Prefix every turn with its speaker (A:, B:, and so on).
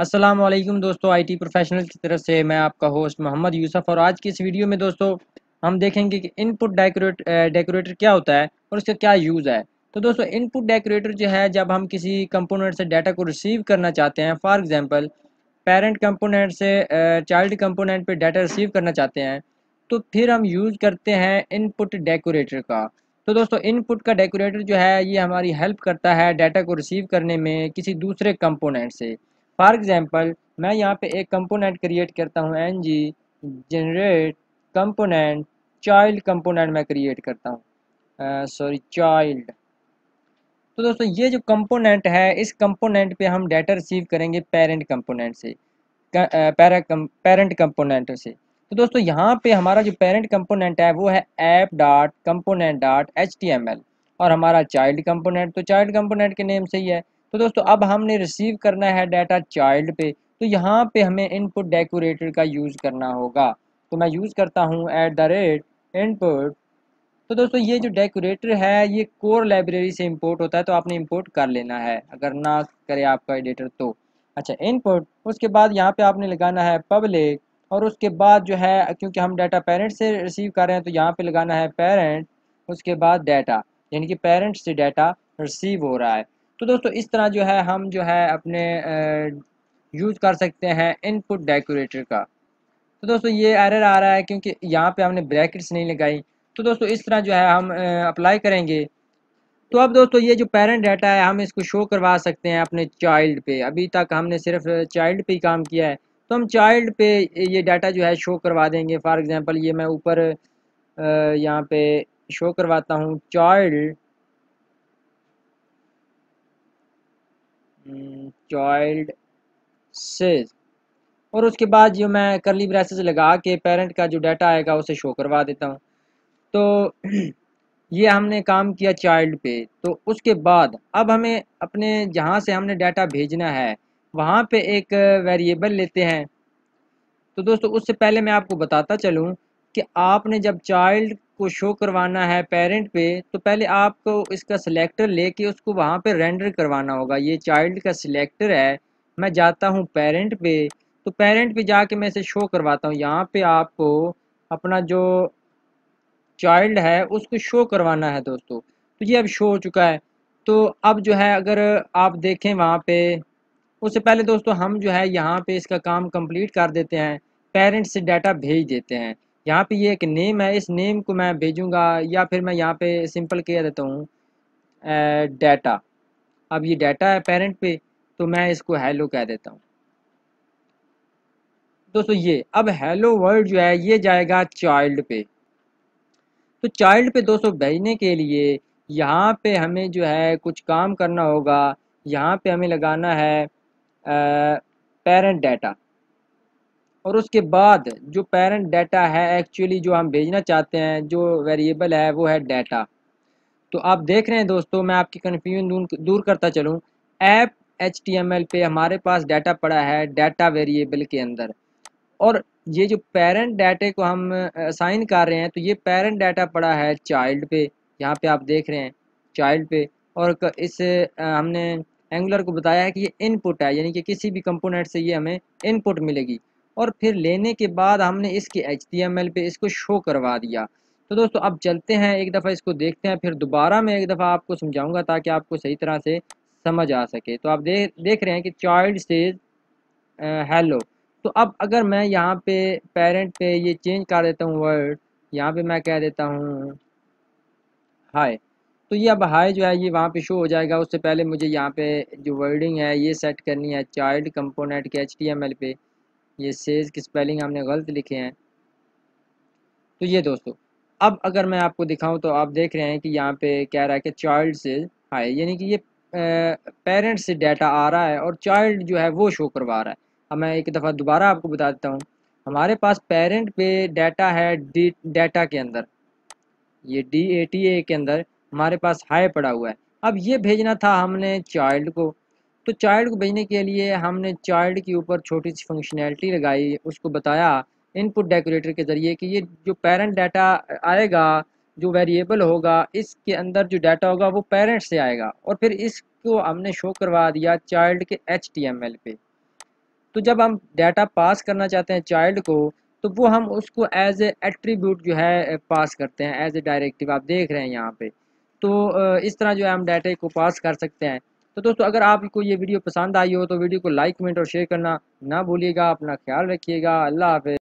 A: अस्सलाम वालेकुम दोस्तों आईटी प्रोफेशनल की तरफ से मैं आपका होस्ट मोहम्मद यूसुफ और आज की इस वीडियो में दोस्तों हम देखेंगे कि इनपुट डेकोरेट डेकोरेटर क्या होता है और इसका क्या यूज़ है तो दोस्तों इनपुट डेकोरेटर जो है जब हम किसी कंपोनेंट से डाटा को रिसीव करना चाहते हैं फॉर एग्जांपल पेरेंट कंपोनेंट से चाइल्ड कंपोनेंट पे डाटा रिसीव करना चाहते हैं तो फिर हम यूज़ करते हैं इनपुट डेकोरेटर का तो दोस्तों इनपुट का डेकोरेटर जो है ये हमारी हेल्प करता है डाटा को रिसीव करने में किसी दूसरे कंपोनेंट से फॉर एग्जांपल मैं यहाँ पे एक कंपोनेंट क्रिएट करता हूँ N G generate component child component मैं क्रिएट करता हूँ सॉरी चाइल्ड तो दोस्तों ये जो कंपोनेंट है इस कंपोनेंट पे हम डाटा रिसीव करेंगे पेरेंट कंपोनेंट से पैरा पेरेंट कंपोनेंट से तो दोस्तों यहाँ पे हमारा जो पेरेंट कंपोनेंट है वो है app dot component dot H T M L और हमारा चाइल्ड कंपोनेंट तो चाइल्ड कंपोनेंट के नेम से ही है तो दोस्तों अब हमने रिसीव करना है डाटा चाइल्ड पे तो यहाँ पे हमें इनपुट डेकोरेटर का यूज़ करना होगा तो मैं यूज़ करता हूँ एट द रेट इनपुट तो दोस्तों ये जो डेकोरेटर है ये कोर लाइब्रेरी से इंपोर्ट होता है तो आपने इंपोर्ट कर लेना है अगर ना करे आपका एडिटर तो अच्छा इनपुट उसके बाद यहाँ पे आपने लगाना है पब्लिक और उसके बाद जो है क्योंकि हम डाटा पेरेंट से रिसीव कर रहे हैं तो यहाँ पे लगाना है पेरेंट उसके बाद डाटा यानी कि पेरेंट से डाटा रिसीव हो रहा है तो दोस्तों इस तरह जो है हम जो है अपने यूज कर सकते हैं इनपुट डेकोरेटर का तो दोस्तों ये एरर आ रहा है क्योंकि यहाँ पे हमने ब्रैकेट्स नहीं लगाई तो दोस्तों इस तरह जो है हम अप्लाई करेंगे तो अब दोस्तों ये जो पेरेंट डाटा है हम इसको शो करवा सकते हैं अपने चाइल्ड पे अभी तक हमने सिर्फ चाइल्ड पे ही काम किया है तो हम चाइल्ड पे ये डाटा जो है शो करवा देंगे फॉर एग्जांपल ये मैं ऊपर यहाँ पे शो करवाता हूँ चाइल्ड चाइल्ड सेज और उसके बाद जो मैं करली ब्रेसेस लगा के पेरेंट का जो डाटा आएगा उसे शो करवा देता हूँ तो ये हमने काम किया चाइल्ड पे तो उसके बाद अब हमें अपने जहाँ से हमने डाटा भेजना है वहाँ पे एक वेरिएबल लेते हैं तो दोस्तों उससे पहले मैं आपको बताता चलूँ कि आपने जब चाइल्ड को शो करवाना है पेरेंट पे तो पहले आपको इसका सिलेक्टर लेके उसको वहाँ पे रेंडर करवाना होगा ये चाइल्ड का सिलेक्टर है मैं जाता हूँ पेरेंट पे तो पेरेंट पे जाके मैं इसे शो करवाता हूँ यहाँ पे आपको अपना जो चाइल्ड है उसको शो करवाना है दोस्तों तो ये अब शो हो चुका है तो अब जो है अगर आप देखें वहाँ पे उससे पहले दोस्तों हम जो है यहाँ पे इसका काम कंप्लीट कर देते हैं पेरेंट्स से डाटा भेज देते हैं यहाँ पे ये एक नेम है इस नेम को मैं भेजूँगा या फिर मैं यहाँ पे सिंपल कह देता हूँ डाटा अब ये डाटा है पेरेंट पे तो मैं इसको हेलो कह देता हूँ दोस्तों ये अब हेलो वर्ल्ड जो है ये जाएगा चाइल्ड पे तो चाइल्ड पे दोस्तों भेजने के लिए यहाँ पे हमें जो है कुछ काम करना होगा यहाँ पे हमें लगाना है पेरेंट डाटा और उसके बाद जो पेरेंट डाटा है एक्चुअली जो हम भेजना चाहते हैं जो वेरिएबल है वो है डाटा तो आप देख रहे हैं दोस्तों मैं आपकी कन्फ्यूजन दूर करता चलूँ ऐप एच पे हमारे पास डाटा पड़ा है डाटा वेरिएबल के अंदर और ये जो पेरेंट डाटे को हम साइन कर रहे हैं तो ये पेरेंट डाटा पड़ा है चाइल्ड पे यहाँ पे आप देख रहे हैं चाइल्ड पे और इस हमने एंगुलर को बताया है कि ये इनपुट है यानी कि किसी भी कंपोनेंट से ये हमें इनपुट मिलेगी और फिर लेने के बाद हमने इसके एच पे इसको शो करवा दिया तो दोस्तों अब चलते हैं एक दफ़ा इसको देखते हैं फिर दोबारा मैं एक दफ़ा आपको समझाऊंगा ताकि आपको सही तरह से समझ आ सके तो आप देख देख रहे हैं कि चाइल्ड सेज हेलो तो अब अगर मैं यहाँ पे पेरेंट पे ये चेंज कर देता हूँ वर्ड यहाँ पे मैं कह देता हूँ हाय तो ये अब हाई जो है ये वहाँ पे शो हो जाएगा उससे पहले मुझे यहाँ पे जो वर्डिंग है ये सेट करनी है चाइल्ड कंपोनेंट के एच पे ये सेज की स्पेलिंग हमने गलत लिखे हैं तो ये दोस्तों अब अगर मैं आपको दिखाऊं तो आप देख रहे हैं कि यहाँ पे कह रहा है कि चाइल्ड से हाई यानी कि ये पेरेंट से डाटा आ रहा है और चाइल्ड जो है वो शो करवा रहा है अब मैं एक दफ़ा दोबारा आपको बता देता हूँ हमारे पास पेरेंट पे डाटा है डी डाटा के अंदर ये डी ए टी ए के अंदर हमारे पास हाई पड़ा हुआ है अब ये भेजना था हमने चाइल्ड को तो चाइल्ड को भेजने के लिए हमने चाइल्ड के ऊपर छोटी सी फंक्शनैलिटी लगाई उसको बताया इनपुट डेकोरेटर के ज़रिए कि ये जो पेरेंट डाटा आएगा जो वेरिएबल होगा इसके अंदर जो डाटा होगा वो पेरेंट से आएगा और फिर इसको हमने शो करवा दिया चाइल्ड के एच पे तो जब हम डाटा पास करना चाहते हैं चाइल्ड को तो वो हम उसको एज ए एट्रीब्यूट जो है पास करते हैं एज ए डायरेक्टिव आप देख रहे हैं यहाँ पे तो इस तरह जो है हम डाटे को पास कर सकते हैं तो दोस्तों अगर आपको ये वीडियो पसंद आई हो तो वीडियो को लाइक कमेंट और शेयर करना ना भूलिएगा अपना ख्याल रखिएगा अल्लाह हाफि